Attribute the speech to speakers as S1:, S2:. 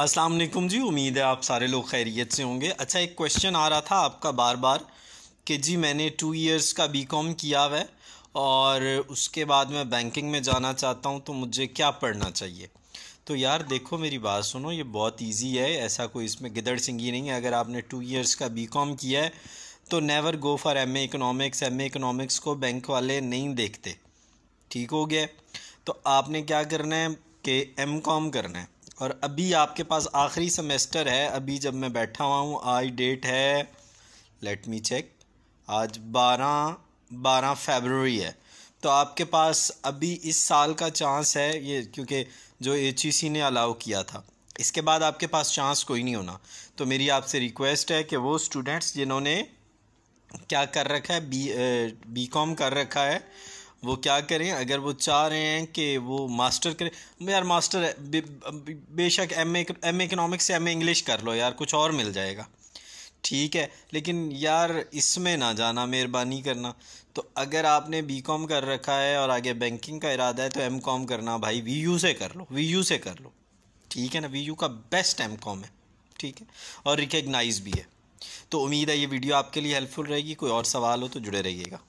S1: अस्सलाम वालेकुम जी उम्मीद है आप सारे लोग खैरियत से होंगे अच्छा एक क्वेश्चन आ रहा था आपका बार बार कि जी मैंने टू इयर्स का बी कॉम किया हुआ है और उसके बाद मैं बैंकिंग में जाना चाहता हूँ तो मुझे क्या पढ़ना चाहिए तो यार देखो मेरी बात सुनो ये बहुत इजी है ऐसा कोई इसमें गिदड़ सिंगी नहीं है अगर आपने टू ईयर्स का बी कॉम किया है तो never go for M economics economics M A economics को बैंक वाले नहीं देखते ठीक हो गया तो आपने क्या करना है कि एम करना है और अभी आपके पास आखिरी सेमेस्टर है अभी जब मैं बैठा हुआ हूँ आज डेट है लेट मी चेक आज बारह बारह फेबररी है तो आपके पास अभी इस साल का चांस है ये क्योंकि जो एच e ने अलाउ किया था इसके बाद आपके पास चांस कोई नहीं होना तो मेरी आपसे रिक्वेस्ट है कि वो स्टूडेंट्स जिन्होंने क्या कर रखा है बी बी कॉम कर रखा है वो क्या करें अगर वो चाह रहे हैं कि वो मास्टर करें यार मास्टर बेशक एम एम इकनॉमिक्स से एम इंग्लिश कर लो यार कुछ और मिल जाएगा ठीक है लेकिन यार इसमें ना जाना मेहरबानी करना तो अगर आपने बी कॉम कर रखा है और आगे बैंकिंग का इरादा है तो एम कॉम करना भाई वी यू से कर लो वी यू से कर लो ठीक है ना वी यू का बेस्ट एम कॉम है ठीक है और रिकगनाइज भी है तो उम्मीद है ये वीडियो आपके लिए हेल्पफुल रहेगी कोई और सवाल हो तो जुड़े रहिएगा